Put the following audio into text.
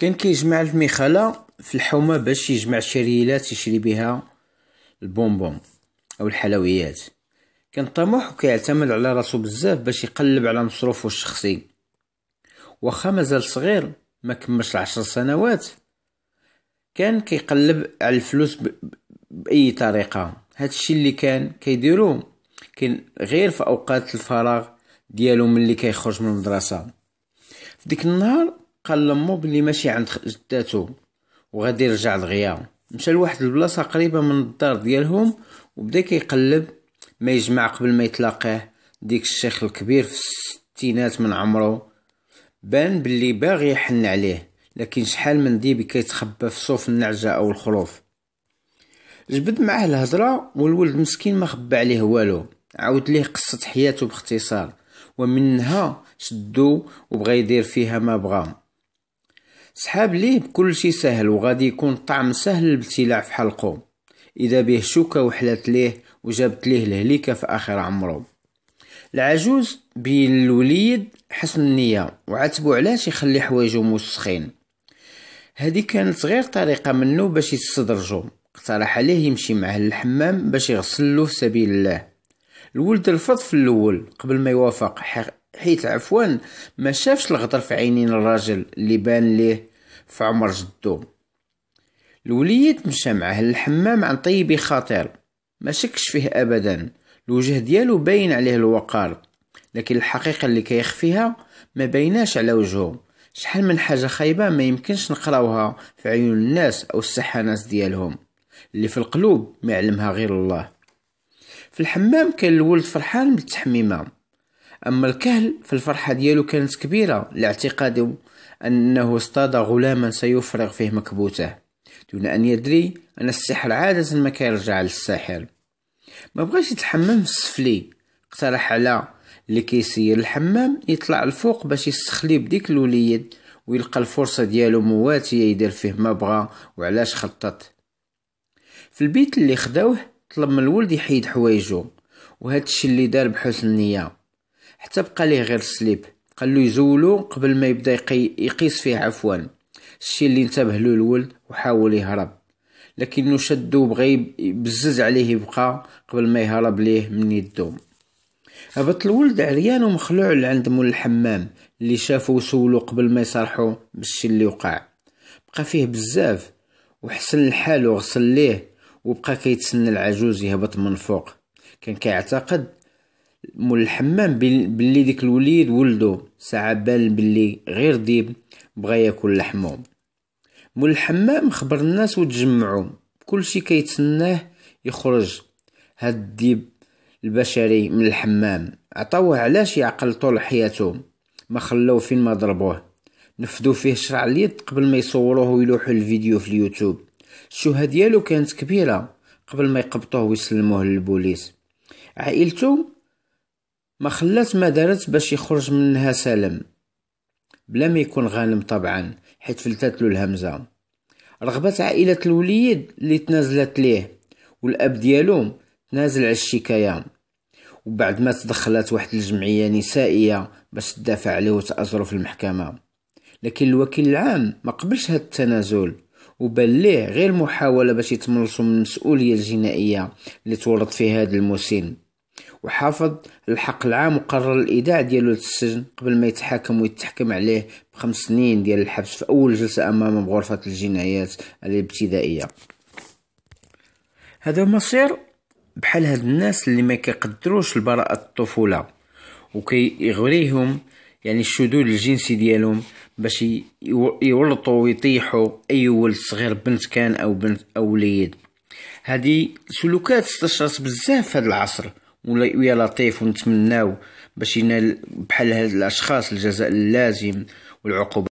كان كيجمع الميخالة في الحومة باش يجمع الشريلات يشري بها البونبون او الحلويات كان طموح وكيعتمد على راسو بزاف باش يقلب على مصروفه الشخصي واخا مازال صغير ما كملش العشر سنوات كان كيقلب على الفلوس ب... باي طريقه هادشي اللي كان كيديرو كان غير في اوقات الفراغ ديالو ملي كيخرج من المدرسه في ديك النهار قال لامو بلي ماشي عند جداتو وغادي يرجع دغيا مشى لواحد البلاصه قريبه من الدار ديالهم وبدا كيقلب ما يجمع قبل ما يتلاقاه ديك الشيخ الكبير في الستينات من عمرو بان بلي باغي يحن عليه لكن شحال من ديبي كيتخبى في صوف النعجه او الخروف جبد معاه الهضره والولد مسكين ما خبى عليه والو عاود ليه قصه حياته باختصار ومنها شدو وبغى يدير فيها ما بغى سحاب ليه بكلشي سهل وغادي يكون طعم سهل الابتلاع في حلقه إذا به شوكة وحلت ليه وجابت ليه الهليكة في آخر عمرو العجوز بين الوليد حسن النية وعاتبو علاش يخلي حوايجو موسخين هذه كانت غير طريقة منه باش يستدرجو اقترح عليه يمشي معه للحمام باش يغسلو في سبيل الله الولد رفض في الاول قبل ما يوافق حيت عفوا ما شافش الغدر في عينين الراجل اللي بان ليه في عمر جدو الوليد مشى معاه للحمام عن طيب خاطر ما شكش فيه ابدا الوجه ديالو باين عليه الوقار لكن الحقيقه اللي كيخفيها ما بيناش على وجهه شحال من حاجه خايبه ما يمكنش نقراوها في عيون الناس او السحانات ديالهم اللي في القلوب ما يعلمها غير الله في الحمام كان الولد فرحان بالتحميمه أما الكهل فالفرحة ديالو كانت كبيرة لاعتقاده أنه اصطاد غلاما سيفرغ فيه مكبوته دون أن يدري أن السحر عادة ما كيرجع للساحر ما بغاش يتحمم في السفلي اقترح على اللي كيسير الحمام يطلع الفوق باش يستخلي بديك الوليد ويلقى الفرصة ديالو مواتية يدير فيه ما بغا وعلاش خطط في البيت اللي خداوه طلب من الولد يحيد حوايجو وهادشي اللي دار بحسن نيه حتى بقى ليه غير السليب قال له يزولو قبل ما يبدا يقي يقيس فيه عفوا الشي اللي انتبه له الولد وحاول يهرب لكنه شدو بغى يبزز عليه يبقى قبل ما يهرب ليه من يدو هبط الولد عريان ومخلوع لعند مول الحمام اللي شافو وسولو قبل ما يصرحو بالشي اللي وقع بقى فيه بزاف وحسن الحال وغسل ليه وبقى كيتسنى العجوز يهبط من فوق كان كيعتقد مول الحمام بلي ديك الوليد ولدو ساعة بال بلي غير ديب بغا ياكل لحمو مول الحمام خبر الناس كل كلشي كيتسناه يخرج هاد الديب البشري من الحمام عطاوه علاش يعقل طول حياته ما خلوه فين ما ضربوه نفذوا فيه شرع اليد قبل ما يصوروه ويلوحوا الفيديو في اليوتيوب الشهى ديالو كانت كبيره قبل ما يقبطوه ويسلموه للبوليس عائلته ما خلات ما دارت باش يخرج منها سالم بلا ما يكون غانم طبعا حيت فلتت له الهمزه رغبة عائله الوليد اللي تنازلت ليه والاب ديالو تنازل على الشكايه وبعد ما تدخلت واحد الجمعيه نسائيه باش تدافع عليه وتأجره في المحكمه لكن الوكيل العام ما قبلش هاد التنازل وبان ليه غير محاوله باش يتملصوا من المسؤوليه الجنائيه اللي تورط فيها هذا المسن وحافظ الحق العام وقرر الإيداع ديالو للسجن قبل ما يتحاكم ويتحكم عليه بخمس سنين ديال الحبس في أول جلسة أمامه بغرفة الجنايات الابتدائية هذا مصير بحال هاد الناس اللي ما كيقدروش البراءة الطفولة وكيغريهم يعني الشذوذ الجنسي ديالهم باش يولطوا ويطيحوا اي ولد صغير بنت كان او بنت او وليد هذه سلوكات استشرت بزاف في هذا العصر ويا لطيف ونتمناو باش ينال بحال هاد الاشخاص الجزاء اللازم والعقوبه